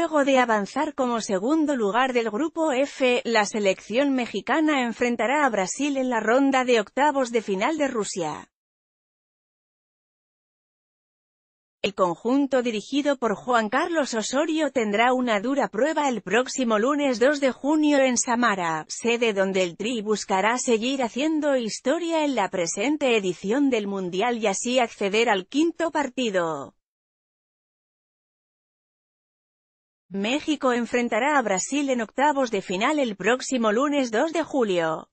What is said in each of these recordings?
Luego de avanzar como segundo lugar del Grupo F, la selección mexicana enfrentará a Brasil en la ronda de octavos de final de Rusia. El conjunto dirigido por Juan Carlos Osorio tendrá una dura prueba el próximo lunes 2 de junio en Samara, sede donde el Tri buscará seguir haciendo historia en la presente edición del Mundial y así acceder al quinto partido. México enfrentará a Brasil en octavos de final el próximo lunes 2 de julio.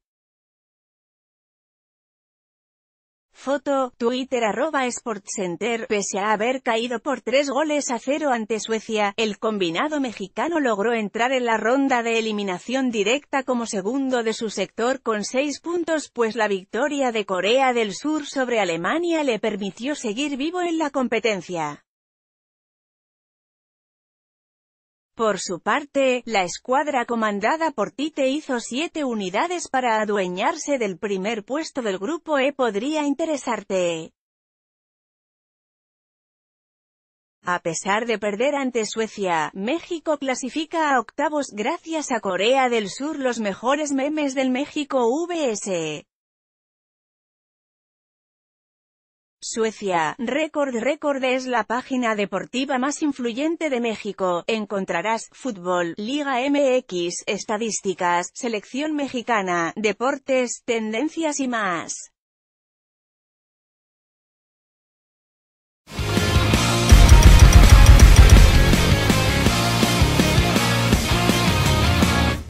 Foto, Twitter arroba SportsCenter, pese a haber caído por tres goles a cero ante Suecia, el combinado mexicano logró entrar en la ronda de eliminación directa como segundo de su sector con seis puntos pues la victoria de Corea del Sur sobre Alemania le permitió seguir vivo en la competencia. Por su parte, la escuadra comandada por Tite hizo siete unidades para adueñarse del primer puesto del grupo E. Podría interesarte. A pesar de perder ante Suecia, México clasifica a octavos gracias a Corea del Sur los mejores memes del México VS. Suecia, Record Record es la página deportiva más influyente de México. Encontrarás fútbol, Liga MX, estadísticas, selección mexicana, deportes, tendencias y más.